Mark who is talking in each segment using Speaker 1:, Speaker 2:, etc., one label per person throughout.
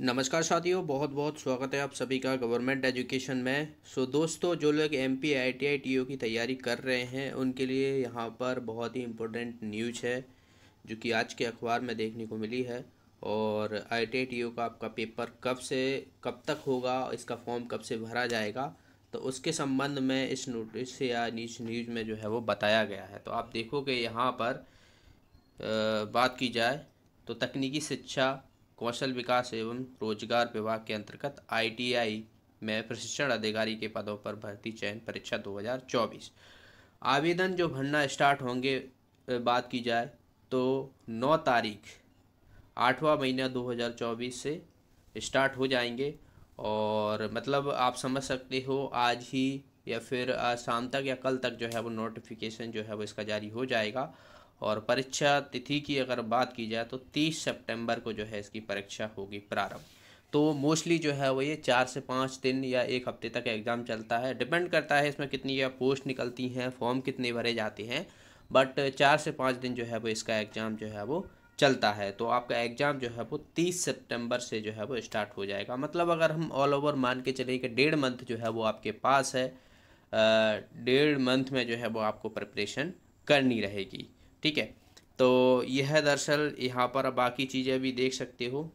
Speaker 1: नमस्कार साथियों बहुत बहुत स्वागत है आप सभी का गवर्नमेंट एजुकेशन में सो दोस्तों जो लोग M P I T I T O की तैयारी कर रहे हैं उनके लिए यहाँ पर बहुत ही इम्पोर्टेंट न्यूज है जो कि आज के अखबार में देखने को मिली है और आई टी आई टी का आपका पेपर कब से कब तक होगा इसका फॉर्म कब से भरा जाएगा तो उसके संबंध में इस नोटिस या नीच न्यूज में जो है वो बताया गया है तो आप देखोगे यहाँ पर आ, बात की जाए तो तकनीकी शिक्षा कौशल विकास एवं रोजगार विभाग के अंतर्गत आईटीआई में प्रशिक्षण अधिकारी के पदों पर भर्ती चयन परीक्षा 2024 आवेदन जो भरना स्टार्ट होंगे बात की जाए तो 9 तारीख आठवां महीना 2024 से स्टार्ट हो जाएंगे और मतलब आप समझ सकते हो आज ही या फिर शाम तक या कल तक जो है वो नोटिफिकेशन जो है वो इसका जारी हो जाएगा और परीक्षा तिथि की अगर बात की जाए तो तीस सितंबर को जो है इसकी परीक्षा होगी प्रारंभ तो मोस्टली जो है वो ये चार से पाँच दिन या एक हफ्ते तक एग्ज़ाम चलता है डिपेंड करता है इसमें कितनी या पोस्ट निकलती हैं फॉर्म कितने भरे जाते हैं बट चार से पाँच दिन जो है वो इसका एग्ज़ाम जो है वो चलता है तो आपका एग्ज़ाम जो है वो तीस सितंबर से जो है वो स्टार्ट हो जाएगा मतलब अगर हम ऑल ओवर मान के चलें कि डेढ़ मंथ जो है वो आपके पास है डेढ़ मंथ में जो है वो आपको प्रिपरेशन करनी रहेगी ठीक है तो यह है दरअसल यहाँ पर आप बाकी चीज़ें भी देख सकते हो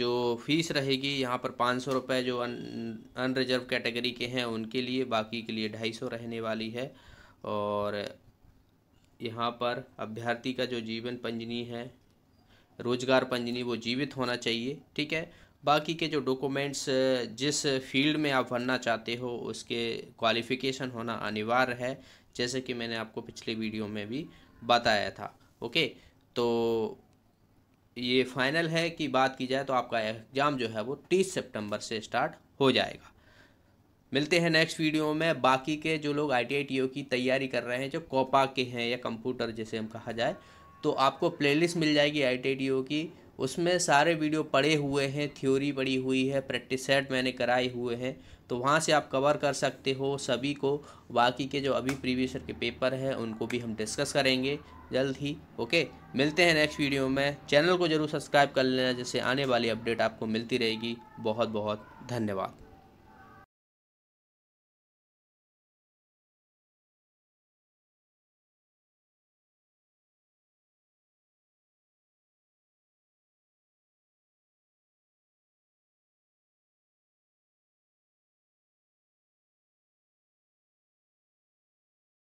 Speaker 1: जो फीस रहेगी यहाँ पर पाँच सौ रुपये जो अन अनरिजर्व कैटेगरी के हैं उनके लिए बाकी के लिए ढाई सौ रहने वाली है और यहाँ पर अभ्यर्थी का जो जीवन पंजनी है रोजगार पंजनी वो जीवित होना चाहिए ठीक है बाकी के जो डॉक्यूमेंट्स जिस फील्ड में आप भरना चाहते हो उसके क्वालिफ़िकेशन होना अनिवार्य है जैसे कि मैंने आपको पिछले वीडियो में भी बताया था ओके तो ये फाइनल है कि बात की जाए तो आपका एग्ज़ाम जो है वो तीस सितंबर से स्टार्ट हो जाएगा मिलते हैं नेक्स्ट वीडियो में बाकी के जो लोग आई टी की तैयारी कर रहे हैं जो कोपा के हैं या कंप्यूटर जैसे हम कहा जाए तो आपको प्लेलिस्ट मिल जाएगी आई की उसमें सारे वीडियो पड़े हुए हैं थ्योरी पड़ी हुई है प्रैक्टिस सेट मैंने कराए हुए हैं तो वहाँ से आप कवर कर सकते हो सभी को बाकी के जो अभी प्रीवियस ईयर के पेपर हैं उनको भी हम डिस्कस करेंगे जल्द ही ओके मिलते हैं नेक्स्ट वीडियो में चैनल को ज़रूर सब्सक्राइब कर लेना जिससे आने वाली अपडेट आपको मिलती रहेगी बहुत बहुत धन्यवाद